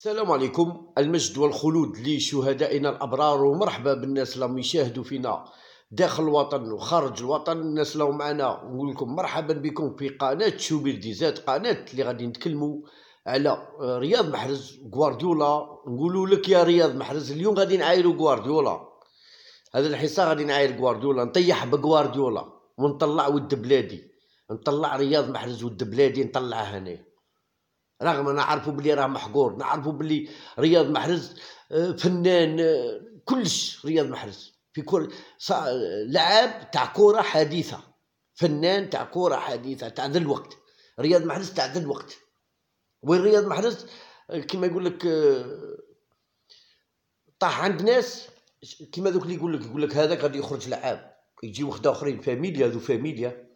السلام عليكم المجد والخلود لشهدائنا الابرار ومرحبا بالناس اللي يشاهدوا فينا داخل الوطن وخارج الوطن الناس اللي معنا نقول لكم مرحبا بكم في قناه شوبير ديزات قناه اللي غادي نتكلموا على رياض محرز غوارديولا نقولوا لك يا رياض محرز اليوم غادي نعايروا غوارديولا هذا الحصه غادي نعاير غوارديولا نطيح بغوارديولا ونطلع ود بلادي نطلع رياض محرز ود بلادي نطلعها هنا رغم نعرفوا بلي راه محقور نعرفوا بلي رياض محرز آه، فنان آه، كلش رياض محرز في كل لعاب تاع كره حديثه فنان تاع كره حديثه تاع ذا الوقت رياض محرز تاع ذا الوقت وين رياض محرز كما يقول لك آه، طاح عند ناس كيما ذوك اللي يقول لك يقول لك هذاك غادي يخرج لعاب يجي وحده اخرين فاميليا ذو فاميليا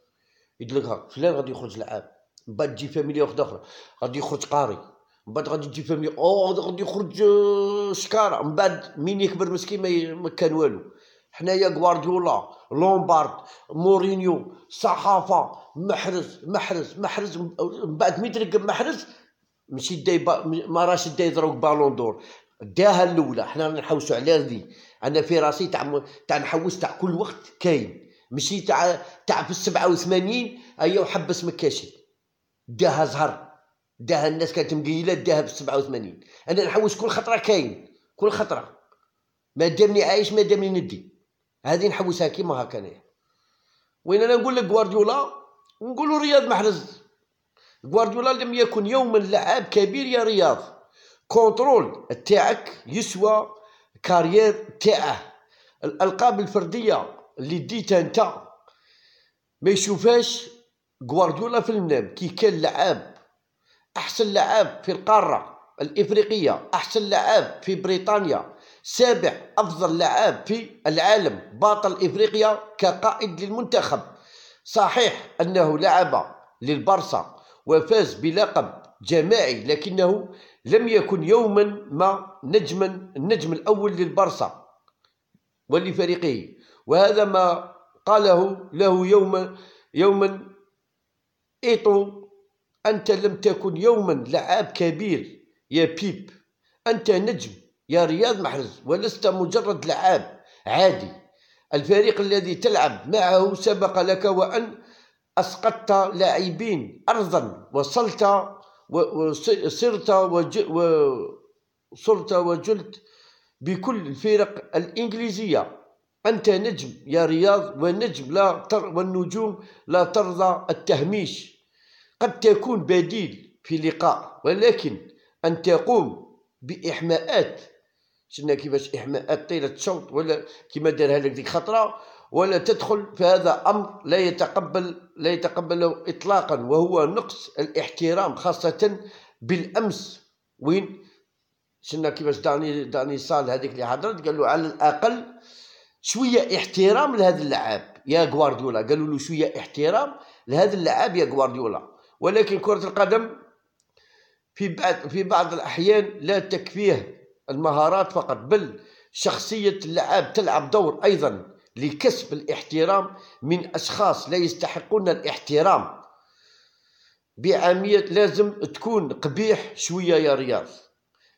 يقول لك فلان غادي يخرج لعاب من بعد تجي فاميليا واحده اخرى غادي يخرج قاري من بعد غادي تجي فاميليا او غادي يخرج آه، شكاره من بعد مين يكبر مسكين ما كان والو حنايا غوارديولا لومبارد مورينيو صحافه محرز محرز محرز من بعد مين ترقب محرز ماشي داي با... ما راش داي يضرب بالون دور داها الاولى حنا نحوسوا على هذه انا في راسي تاع تاع نحوس تاع كل وقت كاين ماشي تاع تاع في 87 ايوا حبس مكاشي داها زهر داها الناس كانت مقيله داها ب 87 انا نحوس كل خطره كاين كل خطره ما دامني عايش ما دامني ندي هذه نحوسها كيما هكا انايا وين انا نقول لك غوارديولا ونقولوا رياض محرز غوارديولا لم يكن يوما لعاب كبير يا رياض كونترول تاعك يسوى كارير تاعه الالقاب الفرديه اللي ديتها انت ما يشوفهاش غوارديولا في المنام كي كان لعاب احسن لعاب في القاره الافريقيه احسن لعاب في بريطانيا سابع افضل لعاب في العالم بطل افريقيا كقائد للمنتخب صحيح انه لعب للبرسا وفاز بلقب جماعي لكنه لم يكن يوما ما نجما النجم الاول للبرسا ولفريقه وهذا ما قاله له يوما يوما إيتو أنت لم تكن يوما لعاب كبير يا بيب أنت نجم يا رياض محرز ولست مجرد لعاب عادي الفريق الذي تلعب معه سبق لك وأن أسقطت لاعبين أرضا وصلت وصرت وصرت وجلت بكل الفرق الإنجليزية أنت نجم يا رياض ونجم لا تر والنجوم لا ترضى التهميش قد تكون بديل في لقاء ولكن أن تقوم بإحماءات شنا كيفاش إحماءات طيلة الشوط ولا كما دارها لك ديك خطرة ولا تدخل فهذا أمر لا يتقبل لا يتقبله إطلاقا وهو نقص الاحترام خاصة بالأمس وين شنا كيفاش داني داني صال هذيك اللي حضرت قال له على الأقل شويه احترام لهذا اللعاب يا غوارديولا قالوا له شويه احترام لهذا اللعاب يا غوارديولا ولكن كرة القدم في في بعض الأحيان لا تكفيه المهارات فقط بل شخصية اللعاب تلعب دور أيضا لكسب الاحترام من أشخاص لا يستحقون الاحترام بعامية لازم تكون قبيح شوية يا رياض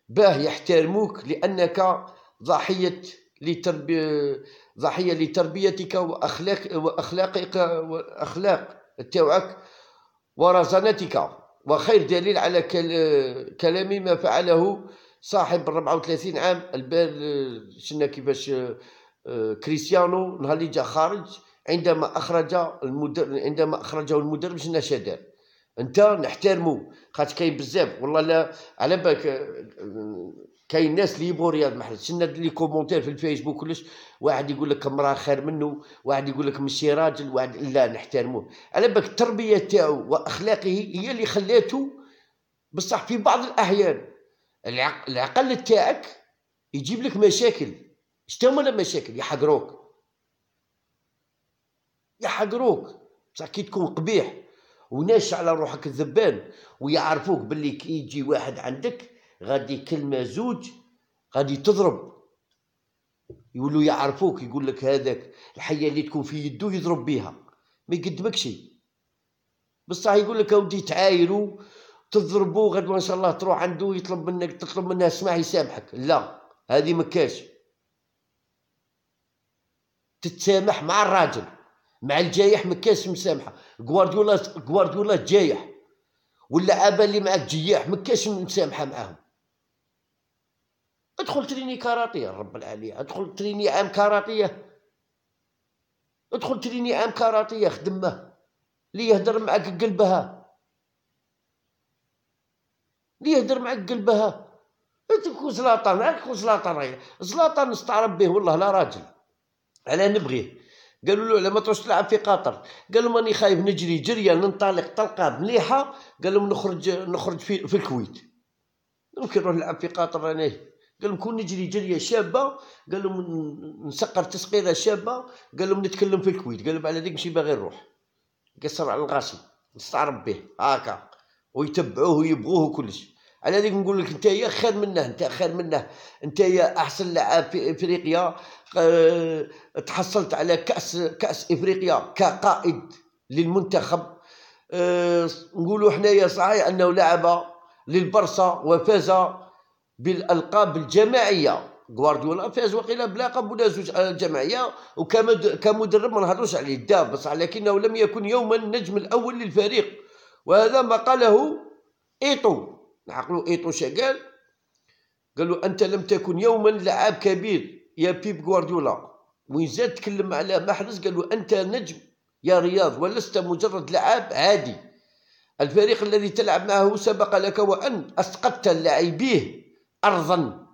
باه يحترموك لأنك ضحية لتربي ضحية لتربيتك وأخلاق وأخلاقك وأخلاق تاوعك ورزانتك وخير دليل على كلامي ما فعله صاحب 34 عام البال شنا كيفاش آه، كريستيانو نهار اللي جا خارج عندما اخرج المدرب عندما اخرجه المدرب شنا شادر انت نحترمو خاطر كاين بزاف والله لا على بالك آه، كاين ناس اللي يبغوا رياض محرز شنا لي كومونتير في الفيسبوك كلش واحد يقول لك امراه خير منه واحد يقول لك ماشي راجل واحد لا نحترموه على بالك التربيه تاعو واخلاقه هي اللي خلاته بصح في بعض الاحيان العقل تاعك يجيب لك مشاكل شتو ولا مشاكل يحقروك يحقروك بصح كي تكون قبيح وناش على روحك الذبان ويعرفوك باللي كي يجي واحد عندك غادي كلمة زوج غادي تضرب يقولوا يعرفوك يقول لك هذاك الحية اللي تكون في يده يضرب بها ما يقدمكش بصح يقول لك اودي تعايروا تضربوا غدوة ان شاء الله تروح عنده يطلب منك تطلب منه اسمع يسامحك لا هذه مكاش تتسامح مع الراجل مع الجايح ما كانش مسامحه غوارديولا غوارديولا جايح واللعابه اللي معاك جياح ما كانش مسامحه معاهم ادخل تريني كاراتيه رب العالية ادخل تريني عام كاراتيه ادخل تريني عام كاراتيه خدمه لي يهدر معاك قلبها لي يهدر معاك قلبها تكون زلاطان عارف زلاطان زلاطان استعرب به والله لا راجل على نبغيه قالوا له ما تروحش تلعب في قطر قال لهم راني خايف نجري جريه ننطلق طلقه مليحه قال لهم نخرج نخرج في, في الكويت ممكن نروح نلعب في قطر انا قال لهم كون نجري جريه شابه قال لهم نسقر تسقيره شابه قال لهم نتكلم في الكويت قال لهم على ذيك ماشي باغي نروح قصر على الغاشي نستعرب به هاكا ويتبعوه ويبغوه وكلشي على ذلك نقول لك انت يا خير منه انت خير منه انت يا احسن لاعب في افريقيا أه تحصلت على كاس كاس افريقيا كقائد للمنتخب أه نقولوا حنايا صحيح انه لعب للبرصة وفاز بالالقاب الجماعيه غوارديولا فاز وقيلا بلقب ولا زوج الجمعيه وكمدرب ما نهضروش عليه داب بصح لكنه لم يكن يوما النجم الاول للفريق وهذا ما قاله ايتو نحقلو ايتو شغال قال له انت لم تكن يوما لعاب كبير يا بيب غوارديولا وين زاد تكلم على محرز قال له انت نجم يا رياض ولست مجرد لعاب عادي الفريق الذي تلعب معه سبق لك وان اسقطت لاعبيه ارضا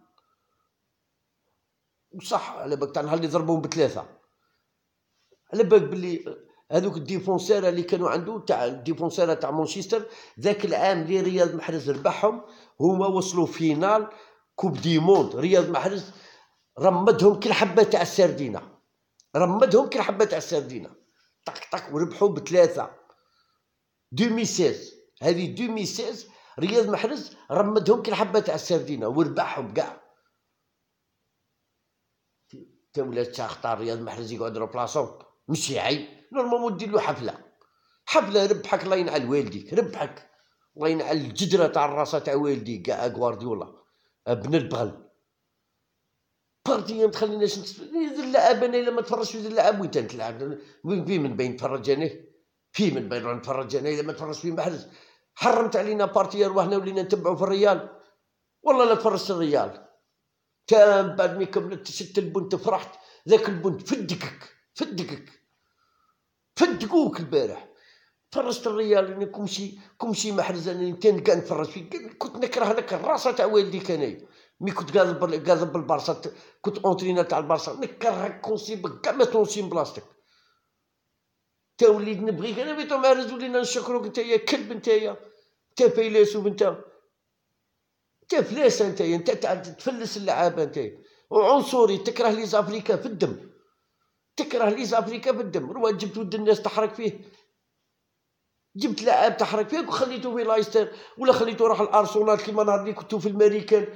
وصح على بالك تاع نهار اللي ضربهم بثلاثه على بالك باللي هذوك الديفونسير اللي كانوا عنده تاع الديفونسير تاع مانشستر ذاك العام اللي رياض محرز ربحهم هما وصلوا فينال كوب دي موند رياض محرز رمدهم كل حبه تاع السردينه رمدهم كل حبه تاع السردينه طق طق وربحوا بثلاثه 2016 هذه 2016 رياض محرز رمدهم كل حبه تاع السردينه وربحهم كاع تا ولات اختار رياض محرز يقعد لو بلاصون مشي عيب نورمالمون دير له حفله حفله ربحك الله ينعل والديك ربحك الله ينعل الجدره تاع الراسه تاع والديك كاع غوارديولا ابن البغل بارتي ما تخليناش ندير اللعب انا الا ما تفرجش في اللعب وين تلعب وين في من بين نتفرج انا في من بين راه نتفرج انا الا ما تفرجش فيه محرز حرمت علينا بارتي رواحنا ولينا نتبعوا في الريال والله لا تفرجت الريال تا بعد ما كملت شت البنت فرحت ذاك البنت فدكك فدكك فدقوك البارح فرشت الريال انا كمشي كمشي محرز انا كان كاع نفرج كنت نكره هذاك الراسه تاع والدي انايا مي كنت قاذب قاذب بالبارسا كنت اونترينا تاع البارسا نكرهك كونسيبك كاع ما تونسي بلاصتك تا وليت نبغيك انا بيتو معرز ولينا نشكروك يا كلب يا انت فيلسوف انت نتا فلاسه انت انت تفلس اللعابه انت وعنصري تكره لي زافريكا في الدم تكره ليز افريكا بالدم روان جبت ود الناس تحرك فيه جبت لاعب تحرك فيه وخليته في لايستر ولا خليته راح الارسنال كيما نهار اللي كنتو في الماريكان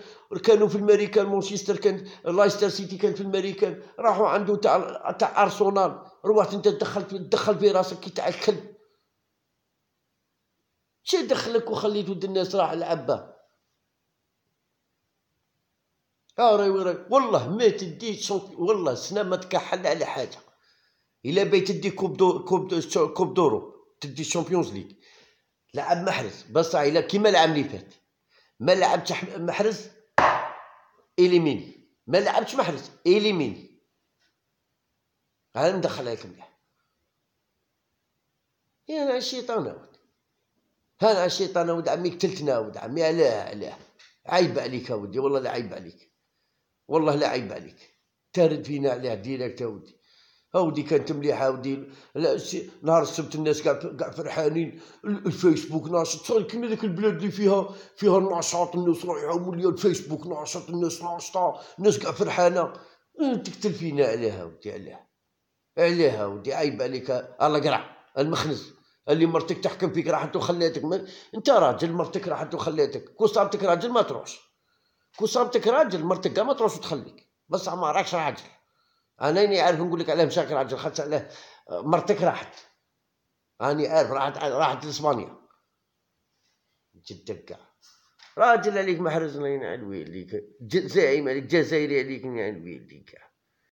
كانوا في الماريكان مانشستر كان لايستر سيتي كان في الماريكان راحوا عنده تاع تاع ارسنال روحت انت تدخل تدخل في راسك كي تاع الكلب شي دخلك وخليت ود الناس راح لعبه راي وراي والله ما تدي صوت والله سنا ما تكحل على حاجة إلا بي تدي كوب دو كوب دو كوب دورو تدي الشامبيونز ليغ لعب محرز بس إلا كيما العام اللي فات ما لعبتش محرز اليمين ما لعبتش محرز ها ندخل عليك مليح يا انا الشيطان اود انا الشيطان اود عمي قتلتنا اود عمي علاه علاه عيب عليك اودي والله لا عيب عليك والله لا عيب عليك تارد فينا عليه ديريكت اودي اودي كانت مليحه اودي نهار السبت الناس كاع فرحانين الفيسبوك ناشط صار كيما ذاك البلاد اللي فيها فيها النشاط الناس رايحه مليون الفيسبوك ناشط الناس ناشطه الناس كاع فرحانه تقتل فينا عليها اودي عليها عليها اودي عيب عليك الله قرع المخنز اللي مرتك تحكم فيك راحت وخلاتك انت راجل مرتك راحت وخلاتك كون صابتك راجل ما تروحش صابتك راجل مرتك ما تروحش تخليك بصح ما راكش راجل راني عارف نقول لك علاه مشاك راجل خاطر علاه مرتك راحت راني عارف راحت راحت لاسبانيا جدك كاع راجل عليك محرز عليك جزائري عليك جزائري عليك على الويلي